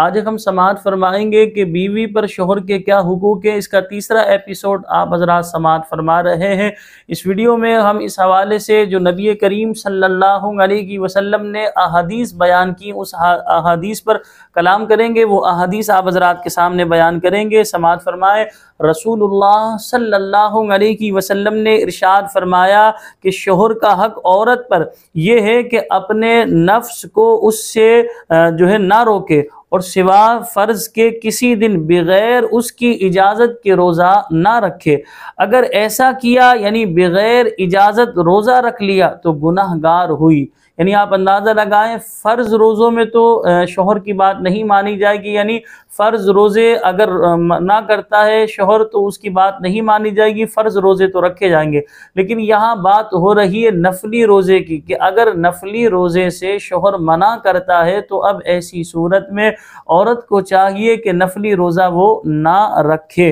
आज हम समाज फरमाएंगे कि बीवी पर शोहर के क्या हुकूक है इसका तीसरा एपिसोड आप हजरात समात फरमा रहे हैं इस वीडियो में हम इस हवाले से जो नबी करीम सल्लल्लाहु अलैहि वसल्लम ने अहादीस बयान की उस अहादीस पर कलाम करेंगे वो अहादीस आप हजरात के सामने बयान करेंगे समात फरमाए रसूलुल्लाह सल्लल्लाहु अलैहि वसल्लम ने इरशाद फरमाया कि शोहर का हक औरत पर यह है कि अपने नफ्स को उससे जो है ना रोके और सिवा फ़र्ज के किसी दिन बगैर उसकी इजाज़त के रोज़ा ना रखे अगर ऐसा किया यानी बगैर इजाज़त रोज़ा रख लिया तो गुनाहगार हुई यानी आप अंदाज़ा लगाएं फ़र्ज़ रोज़ों में तो शोहर की बात नहीं मानी जाएगी यानी फ़र्ज़ रोज़े अगर ना करता है शोहर तो उसकी बात नहीं मानी जाएगी फ़र्ज़ रोज़े तो रखे जाएंगे लेकिन यहाँ बात हो रही है नफली रोज़े की कि अगर नफली रोज़े से शोहर मना करता है तो अब ऐसी सूरत में औरत को चाहिए कि नफली रोज़ा वो ना रखे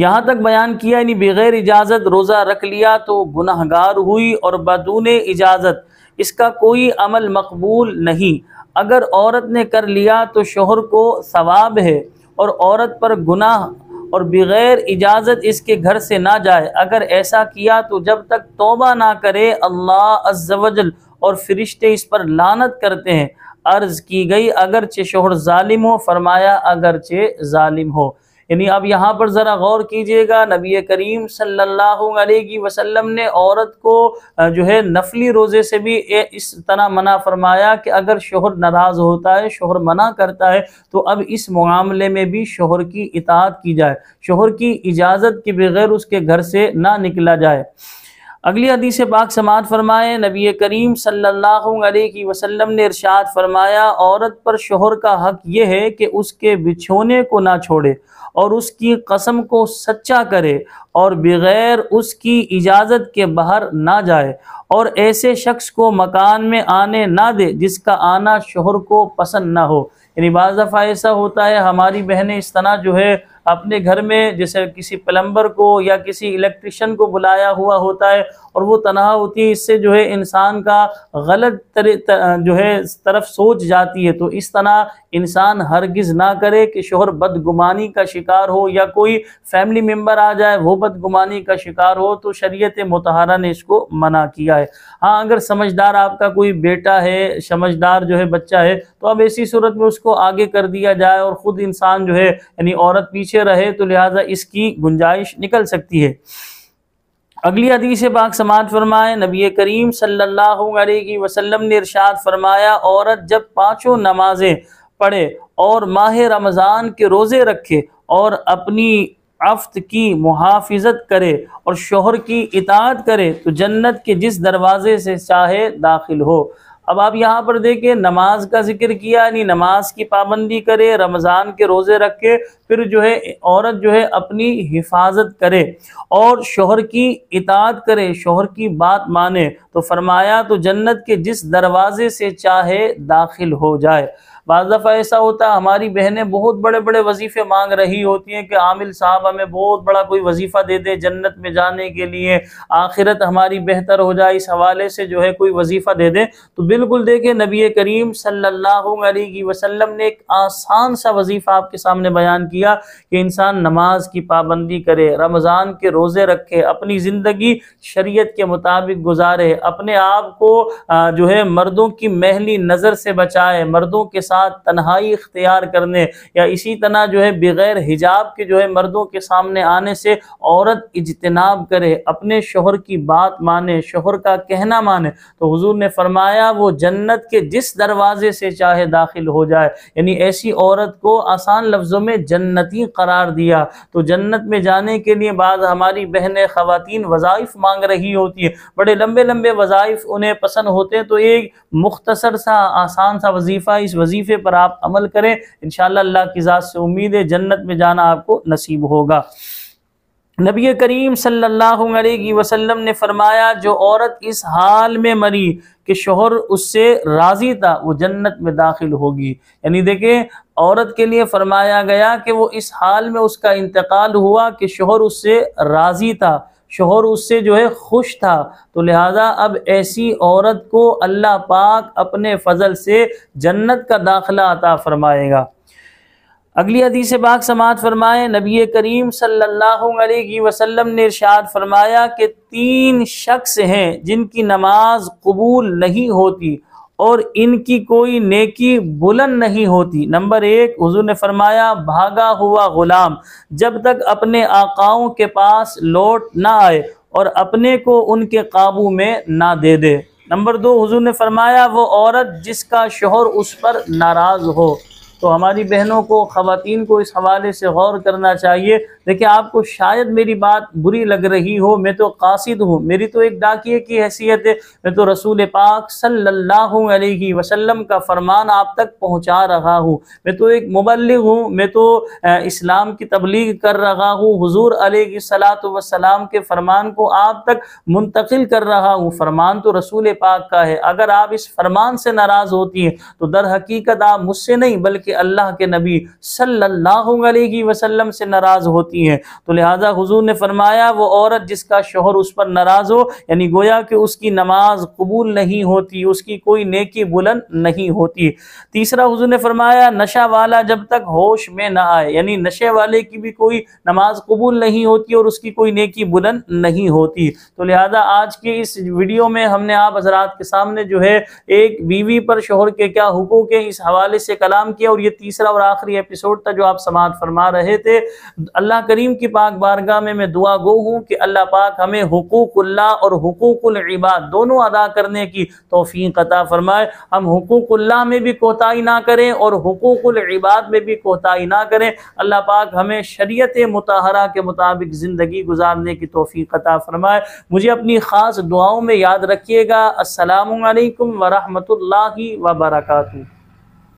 यहाँ तक बयान किया यानी बगैर इजाज़त रोज़ा रख लिया तो गुनाहगार हुई और बदून इजाज़त इसका कोई अमल मकबूल नहीं अगर औरत ने कर लिया तो शोहर को सवाब है और औरत पर गुनाह और बग़ैर इजाज़त इसके घर से ना जाए अगर ऐसा किया तो जब तक तोबा ना करे अल्लाह अज्जवजल और फरिश्ते इस पर लानत करते हैं अर्ज़ की गई अगरचे शोहर ालिम हो फरमाया अगरचे ालिम हो यानी आप यहाँ पर ज़रा गौर कीजिएगा नबी करीम सल्लल्लाहु अलैहि वसल्लम ने औरत को जो है नफली रोज़े से भी इस तरह मना फरमाया कि अगर शोहर नाराज़ होता है शोहर मना करता है तो अब इस मामले में भी शोहर की इतात की जाए शोहर की इजाज़त के बगैर उसके घर से ना निकला जाए अगली हदीस पाक समात फरमाए नबी करीम सल्लल्लाहु अलैहि वसल्लम ने इरशाद फरमाया औरत पर शोहर का हक यह है कि उसके बिछोने को ना छोड़े और उसकी कसम को सच्चा करे और बग़ैर उसकी इजाज़त के बाहर ना जाए और ऐसे शख्स को मकान में आने ना दे जिसका आना शोहर को पसंद ना हो यानी बाज़ दफ़ा ऐसा होता है हमारी बहनें इस तरह जो है अपने घर में जैसे किसी प्लम्बर को या किसी इलेक्ट्रिशियन को बुलाया हुआ होता है और वो तनाव होती है इससे जो है इंसान का गलत जो है तरफ सोच जाती है तो इस तरह इंसान हरगिज़ ना करे कि शोहर बदगुमानी का शिकार हो या कोई फैमिली मेम्बर आ जाए वो बदगुमानी का शिकार हो तो शरीय मतहरा ने इसको मना किया है हाँ अगर समझदार आपका कोई बेटा है समझदार जो है बच्चा है तो अब ऐसी सूरत में उसको आगे कर दिया जाए और ख़ुद इंसान जो है यानी औरत पीछे पीछे रहे तो लिहाजा इसकी गुंजाइश निकल सकती है अगली हदीस बाग समात फरमाए नबी करीम सल्लल्लाहु अलैहि वसल्लम ने इरशाद फरमाया औरत जब पांचों नमाजें पढ़े और माह रमज़ान के रोज़े रखे और अपनी अफ्त की मुहाफिजत करे और शोहर की इतात करे तो जन्नत के जिस दरवाज़े से चाहे दाखिल हो अब आप यहाँ पर देखें नमाज का जिक्र किया यानी नमाज की पाबंदी करे रमज़ान के रोज़े रखे फिर जो है औरत जो है अपनी हिफाजत करे और शोहर की इतात करे शोहर की बात माने तो फरमाया तो जन्नत के जिस दरवाज़े से चाहे दाखिल हो जाए बज दफ़ा ऐसा होता है हमारी बहनें बहुत बड़े बड़े वजीफ़े मांग रही होती हैं कि आमिल साहब हमें बहुत बड़ा कोई वजीफ़ा दे दे जन्नत में जाने के लिए आखिरत हमारी बेहतर हो जाए इस हवाले से जो है कोई वजीफ़ा दे दे तो बिल्कुल देखे नबी करीम सल्लल्लाहु अलैहि वसल्लम ने एक आसान सा वजीफ़ा आपके सामने बयान किया कि इंसान नमाज की पाबंदी करे रमज़ान के रोज़े रखे अपनी ज़िंदगी शरीयत के मुताबिक गुजारे अपने आप को जो है मर्दों की महली नज़र से बचाए मर्दों के साथ साथ तनहाई इख्तियार करने या इसी तरह जो है बगैर हिजाब के जो है मर्दों के सामने आने से औरत इजतनाब करे अपने शोहर की बात माने शोहर का कहना माने तो हजूर ने फरमाया वो जन्नत के जिस दरवाजे से चाहे दाखिल हो जाए यानी ऐसी औरत को आसान लफ्ज़ों में जन्नती करार दिया तो जन्नत में जाने के लिए बाद हमारी बहनें ख़वातीन वज़ाइफ़ मांग रही होती हैं बड़े लंबे लंबे वज़ाइफ़ उन्हें पसंद होते हैं तो एक मुख्तसर सा आसान सा वजीफ़ा इस वजीफ वजीफे पर आप अमल करें इनशाला अल्लाह की ज़ात से उम्मीद है जन्नत में जाना आपको नसीब होगा नबी करीम सल्लल्लाहु अलैहि वसल्लम ने फरमाया जो औरत इस हाल में मरी कि शोहर उससे राज़ी था वो जन्नत में दाखिल होगी यानी देखें औरत के लिए फरमाया गया कि वो इस हाल में उसका इंतकाल हुआ कि शोहर उससे राज़ी था शोहर उससे जो है खुश था तो लिहाजा अब ऐसी औरत को अल्लाह पाक अपने फजल से जन्नत का दाखला अता फरमाएगा अगली हदीस बाग समात फरमाए नबी करीम सल्लल्लाहु अलैहि वसल्लम ने इरशाद फरमाया कि तीन शख्स हैं जिनकी नमाज कबूल नहीं होती और इनकी कोई नेकी बुलंद नहीं होती नंबर एक हुजूर ने फरमाया भागा हुआ गुलाम जब तक अपने आकाओं के पास लौट ना आए और अपने को उनके काबू में ना दे दे नंबर दो हुजूर ने फरमाया वो औरत जिसका शोहर उस पर नाराज़ हो तो हमारी बहनों को ख़वान को इस हवाले से गौर करना चाहिए देखिए आपको शायद मेरी बात बुरी लग रही हो मैं तो कासिद हूँ मेरी तो एक डाकिए की हैसियत है मैं तो रसूल पाक सल्लल्लाहु अलैहि वसल्लम का फरमान आप तक पहुँचा रहा हूँ मैं तो एक मुबलिक हूँ मैं तो इस्लाम की तबलीग कर रहा हूँ हजूर अली सलात वसलाम के फरमान को आप तक मुंतकिल कर रहा हूँ फरमान तो रसूल पाक का है अगर आप इस फरमान से नाराज़ होती हैं तो दर हकीकत आप मुझसे नहीं बल्कि अल्लाह के नबी सल्लल्लाहु अलैहि वसल्लम से नाराज़ होती हैं तो लिहाजा हुजूर ने फरमाया वो औरत जिसका शोहर उस पर नाराज़ हो यानी गोया कि उसकी नमाज कबूल नहीं होती उसकी कोई नेकी बुलंद नहीं होती तीसरा हुजूर ने फरमाया नशा वाला जब तक होश में ना आए यानी नशे वाले की भी कोई नमाज कबूल नहीं होती और उसकी कोई नेकी बुलंद नहीं होती तो लिहाजा आज के इस वीडियो में हमने आप हजरात के सामने जो है एक बीवी पर शोहर के क्या हुकूक है इस हवाले से कलाम किया और ये तीसरा और आखिरी एपिसोड था जो आप समात फरमा रहे थे अल्लाह करीम की पाक बारगाह में मैं दुआ गो हूँ कि अल्लाह पाक हमें हकूक़ल्ला और इबाद दोनों अदा करने की तोफ़ी कता फरमाए हम हकूक़ल्ला में भी कोताही ना करें और इबाद में भी कोताही ना करें अल्लाह पाक हमें शरीत मतहरा के मुताबिक ज़िंदगी गुजारने की तोफ़ी कता फरमाए मुझे अपनी ख़ास दुआओं में याद रखिएगा असलकम वरहमल वर्का